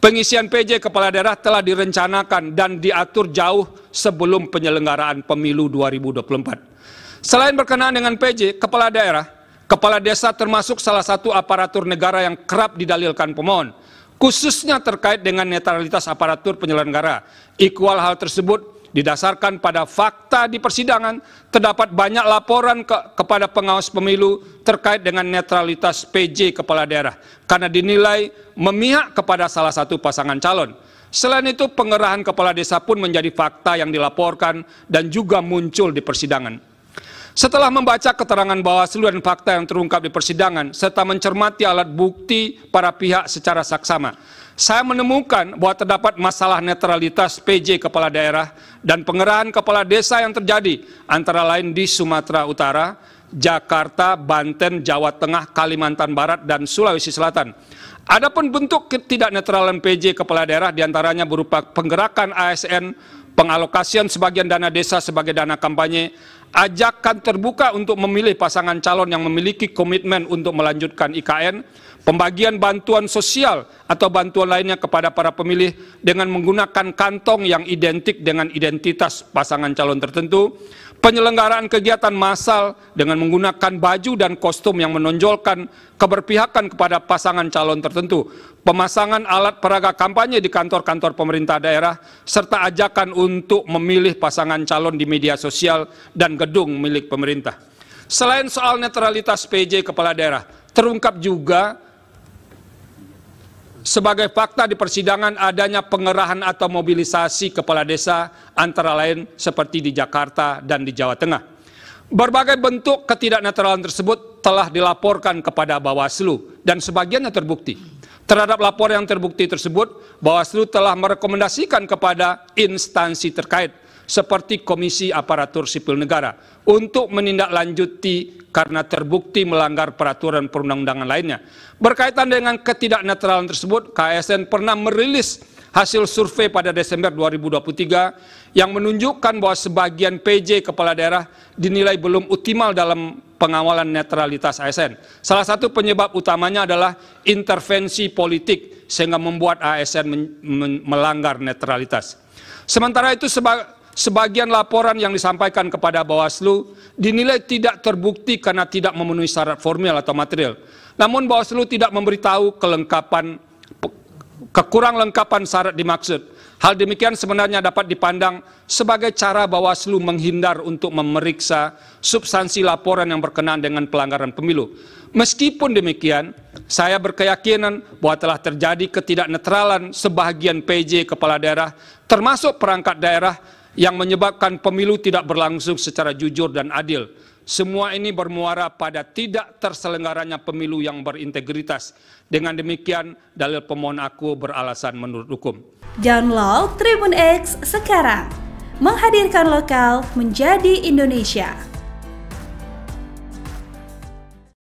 Pengisian PJ kepala daerah telah direncanakan dan diatur jauh sebelum penyelenggaraan pemilu 2024. Selain berkenaan dengan PJ, kepala daerah, kepala desa termasuk salah satu aparatur negara yang kerap didalilkan pemohon, khususnya terkait dengan netralitas aparatur penyelenggara. Ikual hal tersebut didasarkan pada fakta di persidangan, terdapat banyak laporan ke, kepada pengawas pemilu terkait dengan netralitas PJ kepala daerah karena dinilai memihak kepada salah satu pasangan calon. Selain itu, pengerahan kepala desa pun menjadi fakta yang dilaporkan dan juga muncul di persidangan. Setelah membaca keterangan Bawaslu dan fakta yang terungkap di persidangan, serta mencermati alat bukti para pihak secara saksama, saya menemukan bahwa terdapat masalah netralitas PJ kepala daerah dan pengerahan kepala desa yang terjadi antara lain di Sumatera Utara, Jakarta, Banten, Jawa Tengah, Kalimantan Barat, dan Sulawesi Selatan. Adapun bentuk ketidaknetralan PJ kepala daerah diantaranya berupa penggerakan ASN, pengalokasian sebagian dana desa sebagai dana kampanye, ajakan terbuka untuk memilih pasangan calon yang memiliki komitmen untuk melanjutkan IKN, pembagian bantuan sosial atau bantuan lainnya kepada para pemilih dengan menggunakan kantong yang identik dengan identitas pasangan calon tertentu, penyelenggaraan kegiatan massal dengan menggunakan baju dan kostum yang menonjolkan keberpihakan kepada pasangan calon tertentu, pemasangan alat peraga kampanye di kantor-kantor pemerintah daerah, serta ajakan untuk memilih pasangan calon di media sosial dan gedung milik pemerintah. Selain soal netralitas PJ kepala daerah, terungkap juga sebagai fakta di persidangan adanya pengerahan atau mobilisasi kepala desa antara lain seperti di Jakarta dan di Jawa Tengah. Berbagai bentuk ketidaknetralan tersebut telah dilaporkan kepada Bawaslu dan sebagiannya terbukti. Terhadap laporan yang terbukti tersebut, Bawaslu telah merekomendasikan kepada instansi terkait seperti Komisi Aparatur Sipil Negara untuk menindaklanjuti karena terbukti melanggar peraturan perundang-undangan lainnya. Berkaitan dengan ketidaknetralan tersebut, KSN pernah merilis hasil survei pada Desember 2023 yang menunjukkan bahwa sebagian PJ kepala daerah dinilai belum optimal dalam pengawalan netralitas ASN. Salah satu penyebab utamanya adalah intervensi politik sehingga membuat ASN melanggar netralitas. Sementara itu sebagian laporan yang disampaikan kepada Bawaslu dinilai tidak terbukti karena tidak memenuhi syarat formal atau material. Namun Bawaslu tidak memberitahu kelengkapan kekurang lengkapan syarat dimaksud. Hal demikian sebenarnya dapat dipandang sebagai cara Bawaslu menghindar untuk memeriksa substansi laporan yang berkenaan dengan pelanggaran pemilu. Meskipun demikian, saya berkeyakinan bahwa telah terjadi ketidaknetralan sebagian PJ kepala daerah termasuk perangkat daerah yang menyebabkan pemilu tidak berlangsung secara jujur dan adil. Semua ini bermuara pada tidak terselenggaranya pemilu yang berintegritas. Dengan demikian, dalil pemohon aku beralasan menurut hukum. Download Tribun X sekarang. Menghadirkan lokal menjadi Indonesia.